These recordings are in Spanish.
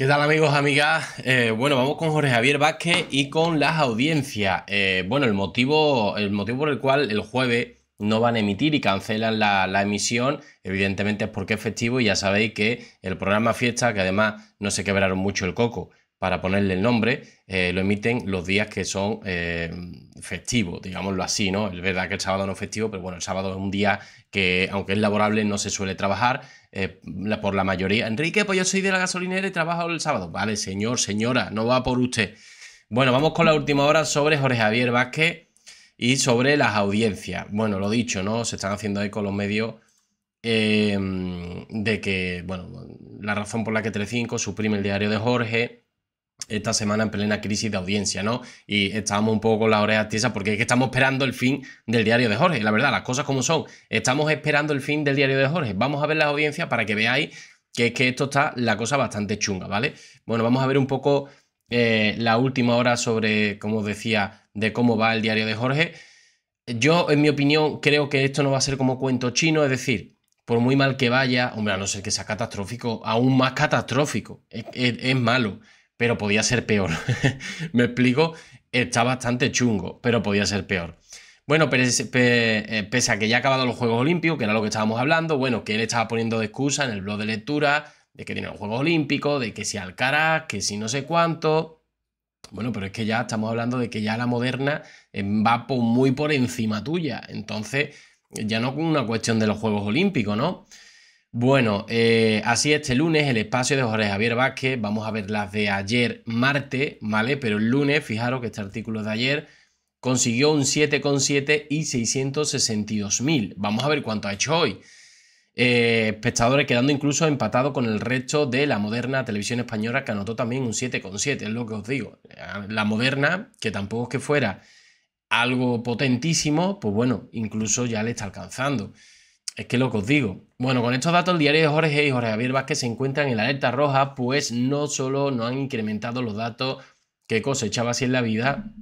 ¿Qué tal amigos, amigas? Eh, bueno, vamos con Jorge Javier Vázquez y con las audiencias. Eh, bueno, el motivo, el motivo por el cual el jueves no van a emitir y cancelan la, la, emisión, evidentemente es porque es festivo y ya sabéis que el programa Fiesta, que además no se quebraron mucho el coco, para ponerle el nombre, eh, lo emiten los días que son eh, festivos, digámoslo así, ¿no? Es verdad que el sábado no es festivo, pero bueno, el sábado es un día que, aunque es laborable, no se suele trabajar eh, por la mayoría. Enrique, pues yo soy de la gasolinera y trabajo el sábado. Vale, señor, señora, no va por usted. Bueno, vamos con la última hora sobre Jorge Javier Vázquez y sobre las audiencias. Bueno, lo dicho, ¿no? Se están haciendo eco los medios de que, bueno, la razón por la que Telecinco suprime el diario de Jorge esta semana en plena crisis de audiencia, ¿no? Y estábamos un poco con las orejas tiesas porque es que estamos esperando el fin del diario de Jorge, la verdad, las cosas como son. Estamos esperando el fin del diario de Jorge. Vamos a ver las audiencias para que veáis que que esto está la cosa bastante chunga, ¿vale? Bueno, vamos a ver un poco eh, la última hora sobre, como decía, de cómo va el diario de Jorge. Yo, en mi opinión, creo que esto no va a ser como cuento chino, es decir, por muy mal que vaya, hombre, a no ser que sea catastrófico, aún más catastrófico, es malo pero podía ser peor. Me explico, está bastante chungo, pero podía ser peor. Bueno, pese eh, a que ya ha acabado los Juegos Olímpicos, que era lo que estábamos hablando, bueno, que él estaba poniendo de excusa en el blog de lectura de que tiene los Juegos Olímpicos, de que si Alcaraz, que si no sé cuánto. Bueno, pero es que ya estamos hablando de que ya la moderna eh, va muy por encima tuya. Entonces, ya no es una cuestión de los Juegos Olímpicos, ¿no? Bueno, eh, así este lunes el espacio de Jorge Javier Vázquez, vamos a ver las de ayer martes, ¿vale? Pero el lunes, fijaros que este artículo de ayer consiguió un 7,7 y 662.000. Vamos a ver cuánto ha hecho hoy. Eh, espectadores quedando incluso empatado con el resto de la moderna televisión española que anotó también un 7,7, es lo que os digo. La moderna, que tampoco es que fuera algo potentísimo, pues bueno, incluso ya le está alcanzando. Es que lo que os digo. Bueno, con estos datos, el diario de Jorge y Jorge Javier Vázquez se encuentran en la alerta roja, pues no solo no han incrementado los datos que cosechaba así en la vida,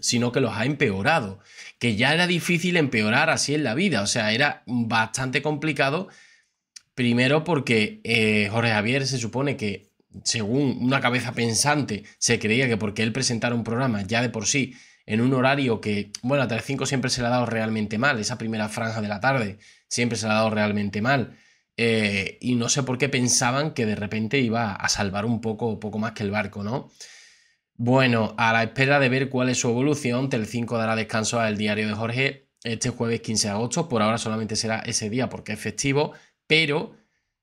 sino que los ha empeorado. Que ya era difícil empeorar así en la vida, o sea, era bastante complicado. Primero porque eh, Jorge Javier se supone que, según una cabeza pensante, se creía que porque él presentara un programa ya de por sí en un horario que, bueno, a 5 siempre se le ha dado realmente mal, esa primera franja de la tarde siempre se le ha dado realmente mal. Eh, y no sé por qué pensaban que de repente iba a salvar un poco, poco más que el barco, ¿no? Bueno, a la espera de ver cuál es su evolución, 5 dará descanso al diario de Jorge este jueves 15 de agosto. Por ahora solamente será ese día porque es festivo, pero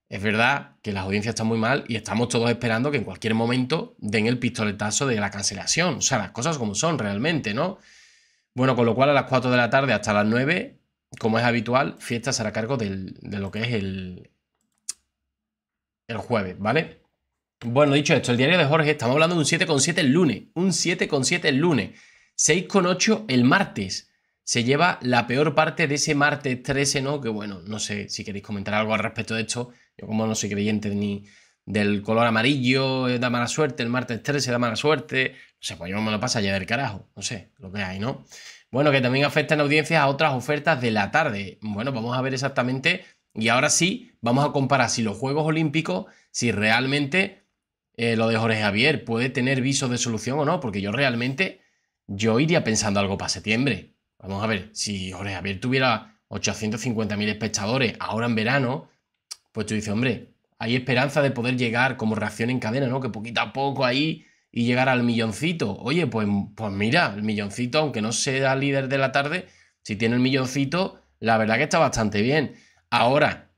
es verdad que las audiencias están muy mal y estamos todos esperando que en cualquier momento den el pistoletazo de la cancelación. O sea, las cosas como son realmente, ¿no? Bueno, con lo cual a las 4 de la tarde hasta las 9, como es habitual, fiesta será cargo de lo que es el, el jueves, ¿vale? Bueno, dicho esto, el diario de Jorge, estamos hablando de un 7,7 el lunes, un 7,7 el lunes, 6,8 el martes. Se lleva la peor parte de ese martes 13, ¿no? Que bueno, no sé si queréis comentar algo al respecto de esto yo como no soy creyente ni del color amarillo, eh, da mala suerte, el martes 13 da mala suerte, no sé, pues yo no me lo pasa ya del carajo, no sé, lo que hay, ¿no? Bueno, que también afecta en audiencias a otras ofertas de la tarde. Bueno, vamos a ver exactamente, y ahora sí, vamos a comparar si los Juegos Olímpicos, si realmente eh, lo de Jorge Javier puede tener visos de solución o no, porque yo realmente, yo iría pensando algo para septiembre. Vamos a ver, si Jorge Javier tuviera 850.000 espectadores ahora en verano, pues tú dices, hombre, hay esperanza de poder llegar como reacción en cadena, ¿no? Que poquito a poco ahí y llegar al milloncito. Oye, pues, pues mira, el milloncito, aunque no sea líder de la tarde, si tiene el milloncito, la verdad que está bastante bien. Ahora,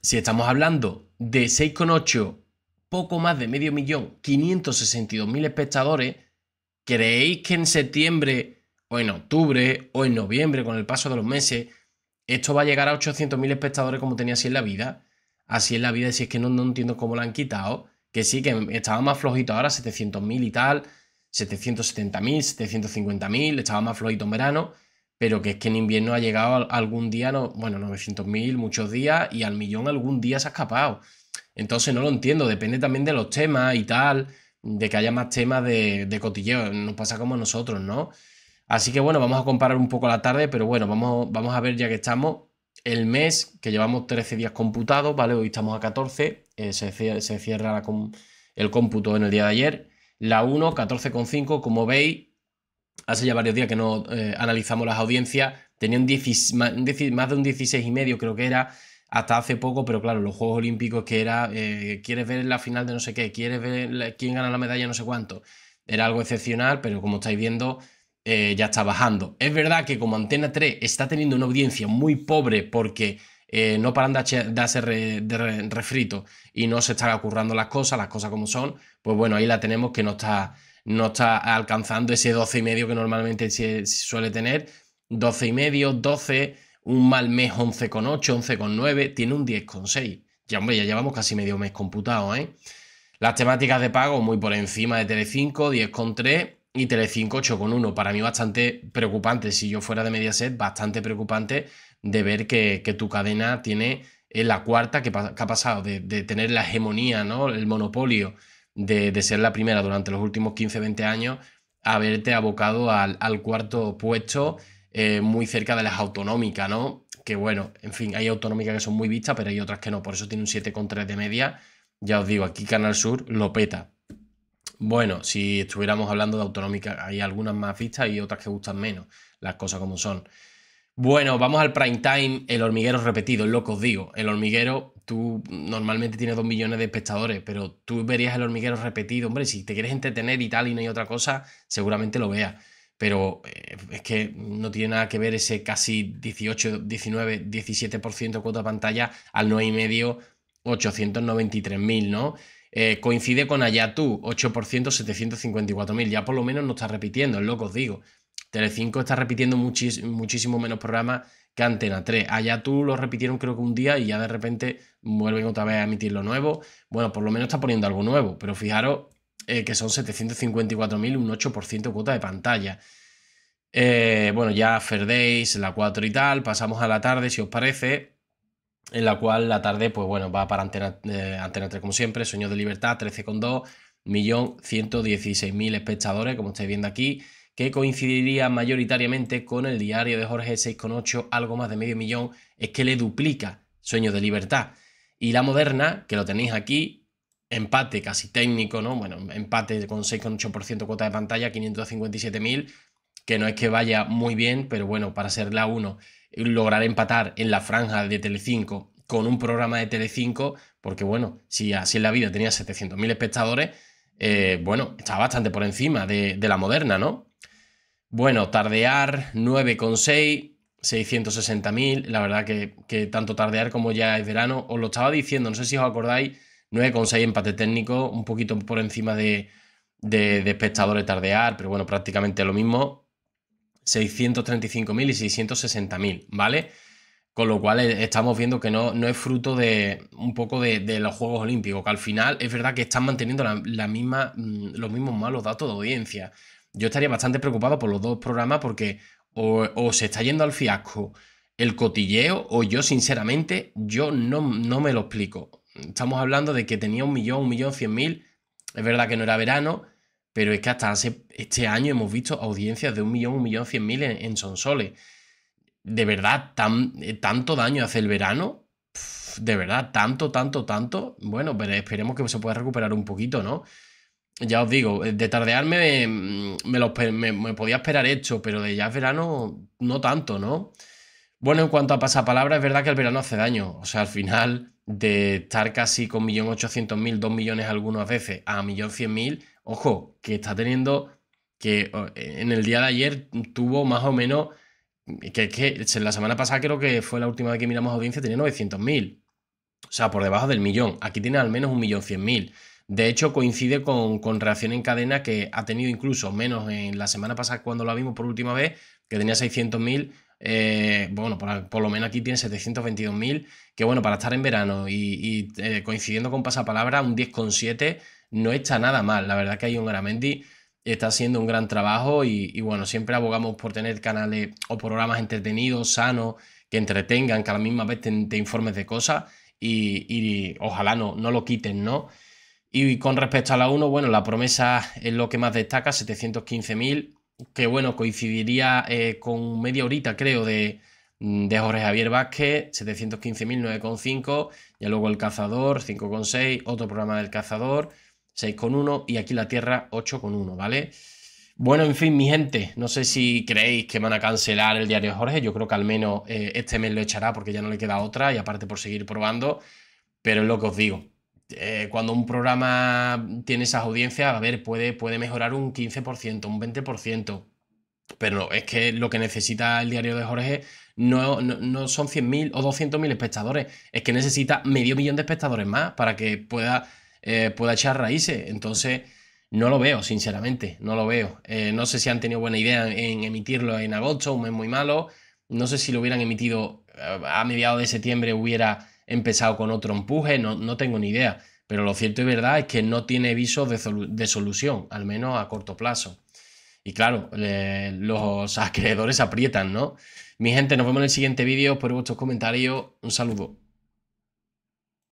si estamos hablando de 6,8, poco más de medio millón, 562.000 espectadores, ¿creéis que en septiembre o en octubre o en noviembre, con el paso de los meses, esto va a llegar a 800.000 espectadores como tenía así en la vida? así es la vida, si es que no, no entiendo cómo la han quitado, que sí, que estaba más flojito ahora, 700.000 y tal, 770.000, 750.000, estaba más flojito en verano, pero que es que en invierno ha llegado algún día, no, bueno, 900.000 muchos días y al millón algún día se ha escapado. Entonces no lo entiendo, depende también de los temas y tal, de que haya más temas de, cotilleo, nos pasa como nosotros, ¿no? Así que bueno, vamos a comparar un poco la tarde, pero bueno, vamos, vamos a ver ya que estamos el mes, que llevamos 13 días computados, ¿vale? Hoy estamos a 14, eh, se, cierra, el cómputo en el día de ayer. La 1, 14,5, como veis, hace ya varios días que no eh, analizamos las audiencias, tenía más, de un 16,5 y medio creo que era hasta hace poco, pero claro, los Juegos Olímpicos que era, eh, quieres ver la final de no sé qué, quieres ver quién gana la medalla no sé cuánto, era algo excepcional, pero como estáis viendo, eh, ya está bajando. Es verdad que como Antena 3 está teniendo una audiencia muy pobre porque eh, no paran de, hacer refrito y no se están ocurrando las cosas, las cosas como son, pues bueno, ahí la tenemos que no está, no está alcanzando ese 12,5 que normalmente se, suele tener. 12,5, 12, un mal mes 11,8, 11,9, tiene un 10,6. Ya, hombre, ya llevamos casi medio mes computado, ¿eh? Las temáticas de pago muy por encima de Tele5, 10,3 y Telecinco 8 con Para mí bastante preocupante, si yo fuera de Mediaset, bastante preocupante de ver que, tu cadena tiene eh, la cuarta que, ha pasado de, tener la hegemonía, ¿no? el monopolio de, ser la primera durante los últimos 15-20 años, Haberte abocado al, cuarto puesto eh, muy cerca de las autonómicas, ¿no? Que bueno, en fin, hay autonómicas que son muy vistas, pero hay otras que no, por eso tiene un 7,3 de media. Ya os digo, aquí Canal Sur lo peta. Bueno, si estuviéramos hablando de autonómica, hay algunas más vistas y otras que gustan menos, las cosas como son. Bueno, vamos al prime time, el hormiguero repetido, es lo que os digo. El hormiguero, tú normalmente tienes 2 millones de espectadores, pero tú verías el hormiguero repetido. Hombre, si te quieres entretener y tal y no hay otra cosa, seguramente lo veas. Pero eh, es que no tiene nada que ver ese casi 18, 19, 17% de cuota de pantalla al 9,5, mil, ¿no? Eh, coincide con Ayatú, 8%, 754.000. Ya por lo menos no está repitiendo, es lo que os digo. Tele5 está repitiendo muchísimo menos programas que Antena 3. Ayatú lo repitieron creo que un día y ya de repente vuelven otra vez a emitir lo nuevo. Bueno, por lo menos está poniendo algo nuevo, pero fijaros eh, que son 754.000, un 8% cuota de pantalla. Eh, bueno, ya Fair la 4 y tal, pasamos a la tarde si os parece en la cual la tarde, pues bueno, va para Antena, 3 eh, como siempre, Sueños de Libertad, 13,2, millón mil espectadores, como estáis viendo aquí, que coincidiría mayoritariamente con el diario de Jorge 6,8, algo más de medio millón, es que le duplica Sueños de Libertad. Y la moderna, que lo tenéis aquí, empate casi técnico, ¿no? Bueno, empate con 6,8% cuota de pantalla, 557.000, que no es que vaya muy bien, pero bueno, para ser la 1 lograr empatar en la franja de Telecinco con un programa de Telecinco, porque bueno, si así en la vida tenía 700.000 espectadores, eh, bueno, está bastante por encima de, la moderna, ¿no? Bueno, tardear 9,6, 660.000, la verdad que, tanto tardear como ya es verano, os lo estaba diciendo, no sé si os acordáis, 9,6 empate técnico, un poquito por encima de, de espectadores tardear, pero bueno, prácticamente lo mismo. 635.000 y 660.000, ¿vale? Con lo cual eh, estamos viendo que no, no es fruto de un poco de, los Juegos Olímpicos, que al final es verdad que están manteniendo la, misma, mm, los mismos malos datos de audiencia. Yo estaría bastante preocupado por los dos programas porque o, se está yendo al fiasco el cotilleo o yo sinceramente yo no, no me lo explico. Estamos hablando de que tenía un millón, un millón cien mil, es verdad que no era verano, pero es que hasta este año hemos visto audiencias de un millón, un millón cien mil en, Sonsoles. De verdad, tan, eh, tanto daño hace el verano. de verdad, tanto, tanto, tanto. Bueno, pero esperemos que se pueda recuperar un poquito, ¿no? Ya os digo, eh, de tardearme mm, me, podía esperar hecho, pero de ya verano no tanto, ¿no? Bueno, en cuanto a pasapalabra, es verdad que el verano hace daño. O sea, al final, de estar casi con 1.800.000, dos millones algunas veces, a 1.100.000, Ojo, que está teniendo que en el día de ayer tuvo más o menos, que es que la semana pasada creo que fue la última vez que miramos audiencia, tenía 900.000. O sea, por debajo del millón. Aquí tiene al menos 1.100.000. De hecho, coincide con, reacción en cadena que ha tenido incluso menos en la semana pasada cuando lo vimos por última vez, que tenía 600.000. Eh, bueno, por, lo menos aquí tiene 722.000, que bueno, para estar en verano y, eh, coincidiendo con pasapalabra, un 10,7 no está nada mal. La verdad que hay un Mendy está haciendo un gran trabajo y, bueno, siempre abogamos por tener canales o programas entretenidos, sanos, que entretengan, que a la misma vez te, informes de cosas y, ojalá no, no lo quiten, ¿no? Y, con respecto a la 1, bueno, la promesa es lo que más destaca, 715.000, que bueno, coincidiría eh, con media horita, creo, de, de Jorge Javier Vázquez, 715.000, 9,5, ya luego El Cazador, 5,6, otro programa del Cazador, 6,1 y aquí la Tierra 8,1, ¿vale? Bueno, en fin, mi gente, no sé si creéis que van a cancelar el diario Jorge, yo creo que al menos eh, este mes lo echará porque ya no le queda otra y aparte por seguir probando, pero es lo que os digo. Eh, cuando un programa tiene esas audiencias, a ver, puede, puede mejorar un 15%, un 20%, pero no, es que lo que necesita el diario de Jorge no, no, no son 100.000 o 200.000 espectadores, es que necesita medio millón de espectadores más para que pueda eh, pueda echar raíces. Entonces, no lo veo, sinceramente, no lo veo. Eh, no sé si han tenido buena idea en emitirlo en agosto, un mes muy malo. No sé si lo hubieran emitido eh, a mediados de septiembre, hubiera empezado con otro empuje, no, tengo ni idea. Pero lo cierto y verdad es que no tiene visos de, solución, al menos a corto plazo. Y claro, los acreedores aprietan, ¿no? Mi gente, nos vemos en el siguiente vídeo. Por vuestros comentarios, un saludo.